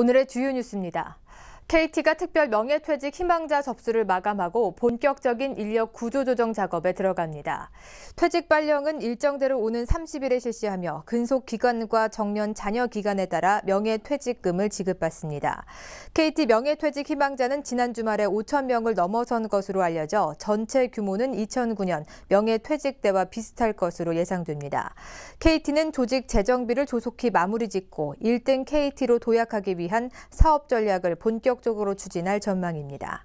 오늘의 주요 뉴스입니다. KT가 특별 명예퇴직 희망자 접수를 마감하고 본격적인 인력 구조조정 작업에 들어갑니다. 퇴직 발령은 일정대로 오는 30일에 실시하며 근속 기간과 정년 잔여 기간에 따라 명예퇴직금을 지급받습니다. KT 명예퇴직 희망자는 지난 주말에 5천 명을 넘어선 것으로 알려져 전체 규모는 2009년 명예퇴직 때와 비슷할 것으로 예상됩니다. KT는 조직 재정비를 조속히 마무리 짓고 1등 KT로 도약하기 위한 사업 전략을 본격 본격적으로 추진할 전망입니다.